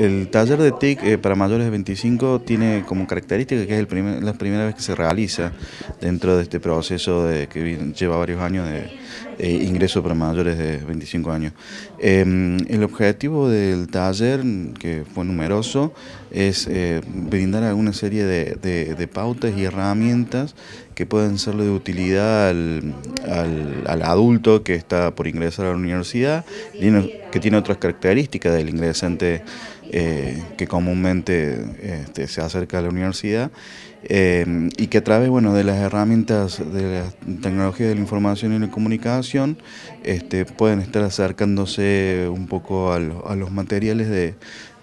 El taller de TIC eh, para mayores de 25 tiene como característica que es el la primera vez que se realiza dentro de este proceso de, que lleva varios años de eh, ingreso para mayores de 25 años. Em, el objetivo del taller, que fue numeroso, es eh, brindar alguna serie de, pautas y herramientas que pueden serle de utilidad al, adulto que está por ingresar a la universidad que tiene otras características del ingresante eh, que comúnmente este, se acerca a la universidad eh, y que a través bueno, de las herramientas de las tecnologías de la información y la comunicación este, pueden estar acercándose un poco a los materiales de,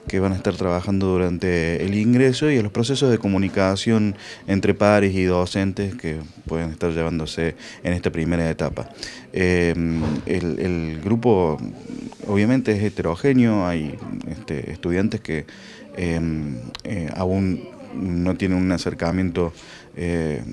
que van a estar trabajando durante el ingreso y los procesos de comunicación entre pares y docentes que pueden estar llevándose en esta primera etapa. Em, el, grupo obviamente es heterogéneo, hay este, estudiantes que em, eh, aún no tienen un acercamiento eh,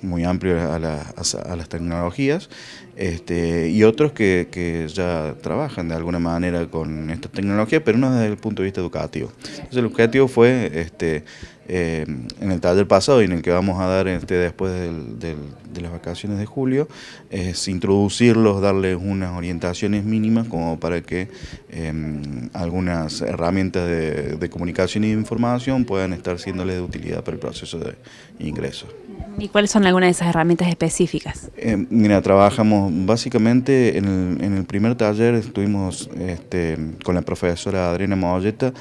muy amplio a, las tecnologías, este, y otros que, ya trabajan de alguna manera con esta tecnología, pero no desde el punto de vista educativo. Entonces el objetivo fue este, eh, en el taller pasado y en el que vamos a dar este, después de las vacaciones de julio, es introducirlos, darles unas orientaciones mínimas como para que em, algunas herramientas de, comunicación y información puedan estar siéndoles de utilidad para el proceso de ingreso. ¿Y cuáles son algunas de esas herramientas específicas? Em, mira, trabajamos básicamente en el, primer taller, estuvimos este, con la profesora Adriana Molleta,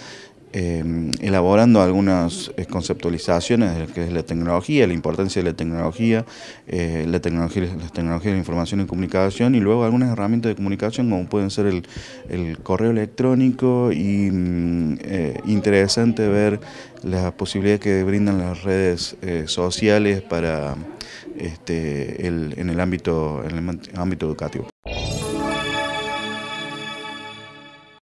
Em, elaborando algunas eh, conceptualizaciones de que es la tecnología, la importancia de la tecnología, eh, la tecnología, las tecnologías de información y comunicación, y luego algunas herramientas de comunicación como pueden ser el, correo electrónico y mm, eh, interesante ver las posibilidades que brindan las redes sociales para este, en el ámbito, en el ámbito educativo.